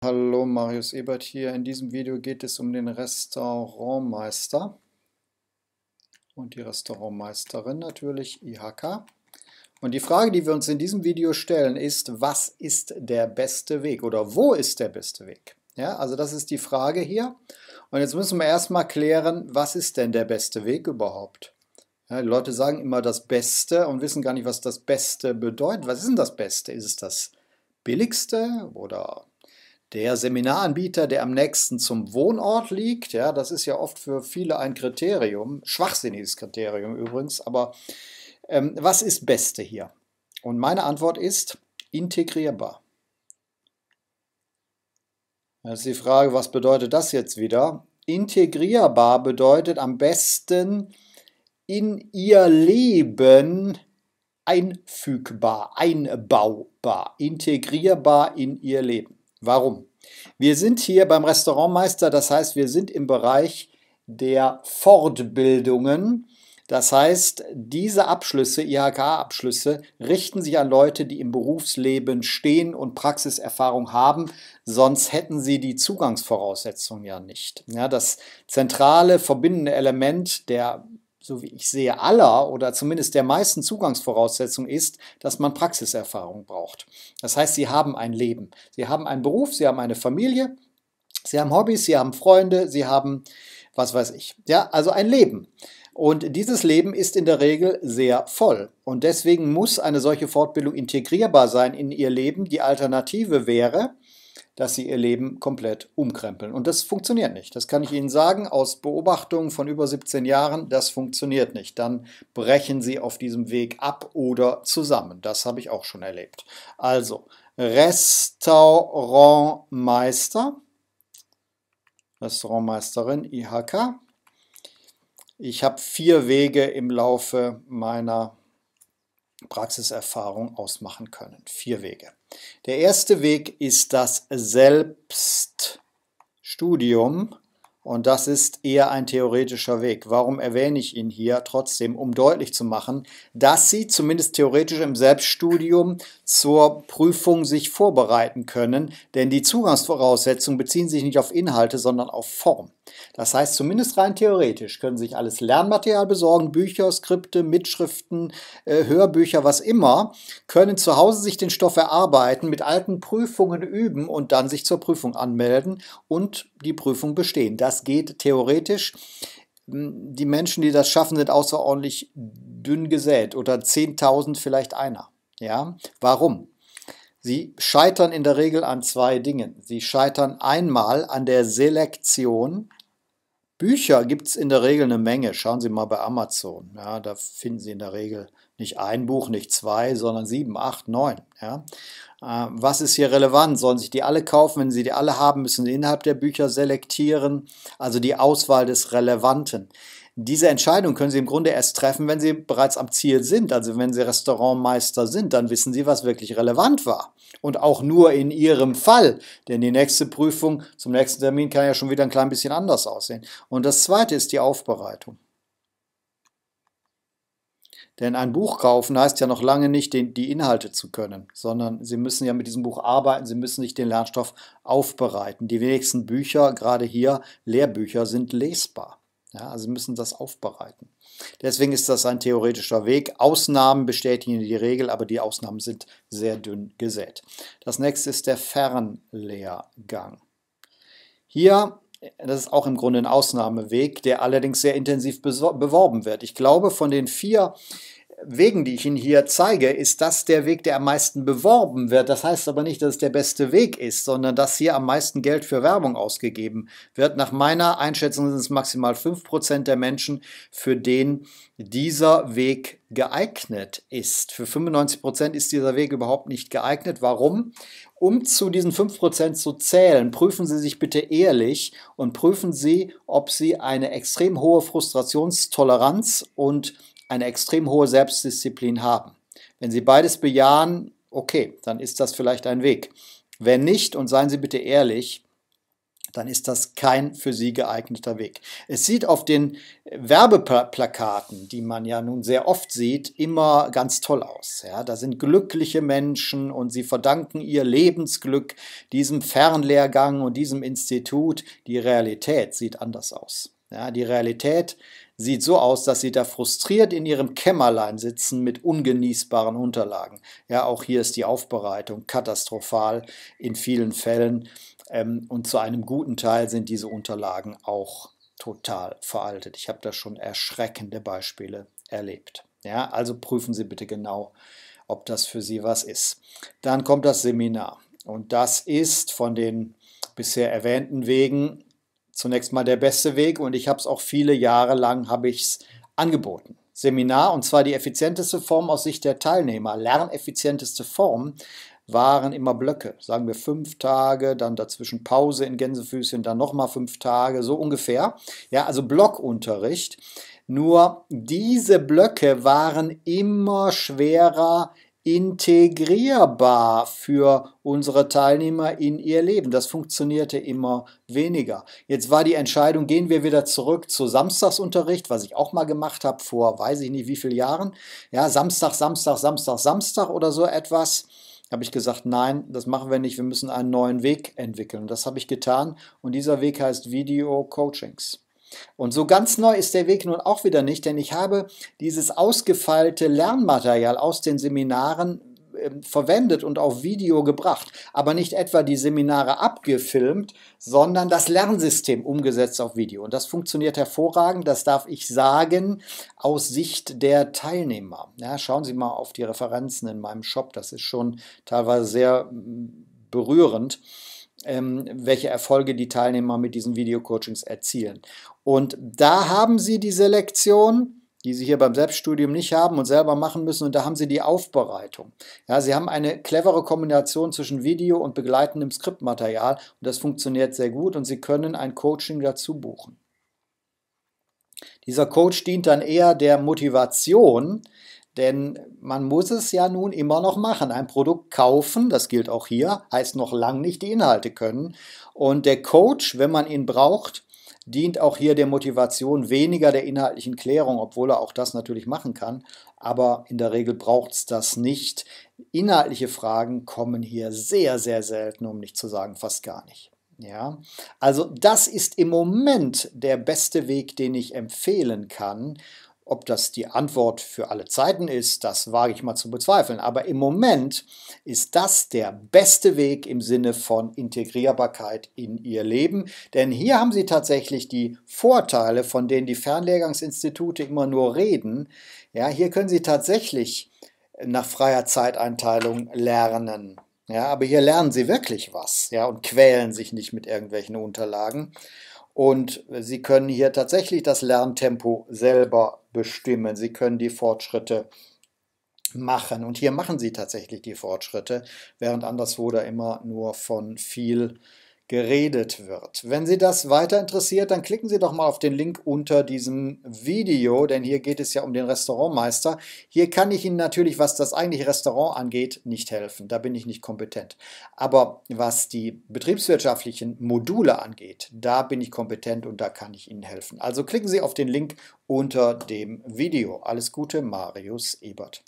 Hallo, Marius Ebert hier. In diesem Video geht es um den Restaurantmeister und die Restaurantmeisterin natürlich, IHK. Und die Frage, die wir uns in diesem Video stellen, ist, was ist der beste Weg oder wo ist der beste Weg? Ja, also das ist die Frage hier. Und jetzt müssen wir erstmal klären, was ist denn der beste Weg überhaupt? Ja, die Leute sagen immer das Beste und wissen gar nicht, was das Beste bedeutet. Was ist denn das Beste? Ist es das billigste oder der Seminaranbieter, der am nächsten zum Wohnort liegt, ja, das ist ja oft für viele ein Kriterium, schwachsinniges Kriterium übrigens, aber ähm, was ist Beste hier? Und meine Antwort ist integrierbar. Das ist die Frage, was bedeutet das jetzt wieder? Integrierbar bedeutet am besten in ihr Leben einfügbar, einbaubar, integrierbar in ihr Leben. Warum? Wir sind hier beim Restaurantmeister, das heißt, wir sind im Bereich der Fortbildungen. Das heißt, diese Abschlüsse, IHK-Abschlüsse, richten sich an Leute, die im Berufsleben stehen und Praxiserfahrung haben, sonst hätten sie die Zugangsvoraussetzungen ja nicht. Ja, das zentrale verbindende Element der so wie ich sehe, aller oder zumindest der meisten Zugangsvoraussetzung ist, dass man Praxiserfahrung braucht. Das heißt, sie haben ein Leben, sie haben einen Beruf, sie haben eine Familie, sie haben Hobbys, sie haben Freunde, sie haben was weiß ich. Ja, also ein Leben. Und dieses Leben ist in der Regel sehr voll. Und deswegen muss eine solche Fortbildung integrierbar sein in ihr Leben. Die Alternative wäre, dass sie ihr Leben komplett umkrempeln. Und das funktioniert nicht. Das kann ich Ihnen sagen aus Beobachtungen von über 17 Jahren. Das funktioniert nicht. Dann brechen sie auf diesem Weg ab oder zusammen. Das habe ich auch schon erlebt. Also, Restaurantmeister, Restaurantmeisterin IHK. Ich habe vier Wege im Laufe meiner Praxiserfahrung ausmachen können. Vier Wege. Der erste Weg ist das Selbststudium und das ist eher ein theoretischer Weg. Warum erwähne ich ihn hier trotzdem, um deutlich zu machen, dass Sie zumindest theoretisch im Selbststudium zur Prüfung sich vorbereiten können, denn die Zugangsvoraussetzungen beziehen sich nicht auf Inhalte, sondern auf Form. Das heißt, zumindest rein theoretisch können sich alles Lernmaterial besorgen, Bücher, Skripte, Mitschriften, äh, Hörbücher, was immer, können zu Hause sich den Stoff erarbeiten, mit alten Prüfungen üben und dann sich zur Prüfung anmelden und die Prüfung bestehen. Das geht theoretisch. Hm, die Menschen, die das schaffen, sind außerordentlich dünn gesät oder 10.000 vielleicht einer. Ja, warum? Sie scheitern in der Regel an zwei Dingen. Sie scheitern einmal an der Selektion, Bücher gibt es in der Regel eine Menge. Schauen Sie mal bei Amazon. Ja, da finden Sie in der Regel nicht ein Buch, nicht zwei, sondern sieben, acht, neun. Ja. Äh, was ist hier relevant? Sollen sich die alle kaufen? Wenn Sie die alle haben, müssen Sie innerhalb der Bücher selektieren. Also die Auswahl des Relevanten diese Entscheidung können Sie im Grunde erst treffen, wenn Sie bereits am Ziel sind. Also wenn Sie Restaurantmeister sind, dann wissen Sie, was wirklich relevant war. Und auch nur in Ihrem Fall, denn die nächste Prüfung zum nächsten Termin kann ja schon wieder ein klein bisschen anders aussehen. Und das Zweite ist die Aufbereitung. Denn ein Buch kaufen heißt ja noch lange nicht, den, die Inhalte zu können, sondern Sie müssen ja mit diesem Buch arbeiten, Sie müssen sich den Lernstoff aufbereiten. Die wenigsten Bücher, gerade hier Lehrbücher, sind lesbar. Ja, also müssen das aufbereiten. Deswegen ist das ein theoretischer Weg. Ausnahmen bestätigen die Regel, aber die Ausnahmen sind sehr dünn gesät. Das nächste ist der Fernlehrgang. Hier, das ist auch im Grunde ein Ausnahmeweg, der allerdings sehr intensiv beworben wird. Ich glaube, von den vier Wegen, die ich Ihnen hier zeige, ist das der Weg, der am meisten beworben wird. Das heißt aber nicht, dass es der beste Weg ist, sondern dass hier am meisten Geld für Werbung ausgegeben wird. Nach meiner Einschätzung sind es maximal 5% der Menschen, für den dieser Weg geeignet ist. Für 95% ist dieser Weg überhaupt nicht geeignet. Warum? Um zu diesen 5% zu zählen, prüfen Sie sich bitte ehrlich und prüfen Sie, ob Sie eine extrem hohe Frustrationstoleranz und eine extrem hohe Selbstdisziplin haben. Wenn Sie beides bejahen, okay, dann ist das vielleicht ein Weg. Wenn nicht, und seien Sie bitte ehrlich, dann ist das kein für Sie geeigneter Weg. Es sieht auf den Werbeplakaten, die man ja nun sehr oft sieht, immer ganz toll aus. Ja, da sind glückliche Menschen und sie verdanken ihr Lebensglück diesem Fernlehrgang und diesem Institut. Die Realität sieht anders aus. Ja, die Realität sieht so aus, dass sie da frustriert in ihrem Kämmerlein sitzen mit ungenießbaren Unterlagen. Ja, auch hier ist die Aufbereitung katastrophal in vielen Fällen ähm, und zu einem guten Teil sind diese Unterlagen auch total veraltet. Ich habe da schon erschreckende Beispiele erlebt. Ja, also prüfen Sie bitte genau, ob das für Sie was ist. Dann kommt das Seminar und das ist von den bisher erwähnten Wegen zunächst mal der beste Weg und ich habe es auch viele Jahre lang habe ich's angeboten. Seminar und zwar die effizienteste Form aus Sicht der Teilnehmer, lerneffizienteste Form waren immer Blöcke, sagen wir fünf Tage, dann dazwischen Pause in Gänsefüßchen, dann nochmal fünf Tage, so ungefähr. Ja, also Blockunterricht. Nur diese Blöcke waren immer schwerer integrierbar für unsere Teilnehmer in ihr Leben. Das funktionierte immer weniger. Jetzt war die Entscheidung, gehen wir wieder zurück zu Samstagsunterricht, was ich auch mal gemacht habe vor, weiß ich nicht wie vielen Jahren. Ja, Samstag, Samstag, Samstag, Samstag oder so etwas. Habe ich gesagt, nein, das machen wir nicht. Wir müssen einen neuen Weg entwickeln. Das habe ich getan und dieser Weg heißt Video Coachings. Und so ganz neu ist der Weg nun auch wieder nicht, denn ich habe dieses ausgefeilte Lernmaterial aus den Seminaren ähm, verwendet und auf Video gebracht, aber nicht etwa die Seminare abgefilmt, sondern das Lernsystem umgesetzt auf Video. Und das funktioniert hervorragend, das darf ich sagen, aus Sicht der Teilnehmer. Ja, schauen Sie mal auf die Referenzen in meinem Shop, das ist schon teilweise sehr mm, berührend ähm, welche Erfolge die Teilnehmer mit diesen Video-Coachings erzielen. Und da haben sie die Selektion die sie hier beim Selbststudium nicht haben und selber machen müssen. Und da haben sie die Aufbereitung. Ja, sie haben eine clevere Kombination zwischen Video und begleitendem Skriptmaterial. Und das funktioniert sehr gut. Und sie können ein Coaching dazu buchen. Dieser Coach dient dann eher der Motivation, denn man muss es ja nun immer noch machen. Ein Produkt kaufen, das gilt auch hier, heißt noch lang nicht, die Inhalte können. Und der Coach, wenn man ihn braucht, dient auch hier der Motivation weniger der inhaltlichen Klärung, obwohl er auch das natürlich machen kann. Aber in der Regel braucht es das nicht. Inhaltliche Fragen kommen hier sehr, sehr selten, um nicht zu sagen fast gar nicht. Ja, also das ist im Moment der beste Weg, den ich empfehlen kann. Ob das die Antwort für alle Zeiten ist, das wage ich mal zu bezweifeln. Aber im Moment ist das der beste Weg im Sinne von Integrierbarkeit in Ihr Leben. Denn hier haben Sie tatsächlich die Vorteile, von denen die Fernlehrgangsinstitute immer nur reden. Ja, hier können Sie tatsächlich nach freier Zeiteinteilung lernen. Ja, aber hier lernen Sie wirklich was. Ja, und quälen sich nicht mit irgendwelchen Unterlagen. Und Sie können hier tatsächlich das Lerntempo selber bestimmen. Sie können die Fortschritte machen. Und hier machen Sie tatsächlich die Fortschritte, während anderswo da immer nur von viel geredet wird. Wenn Sie das weiter interessiert, dann klicken Sie doch mal auf den Link unter diesem Video, denn hier geht es ja um den Restaurantmeister. Hier kann ich Ihnen natürlich, was das eigentliche Restaurant angeht, nicht helfen. Da bin ich nicht kompetent. Aber was die betriebswirtschaftlichen Module angeht, da bin ich kompetent und da kann ich Ihnen helfen. Also klicken Sie auf den Link unter dem Video. Alles Gute, Marius Ebert.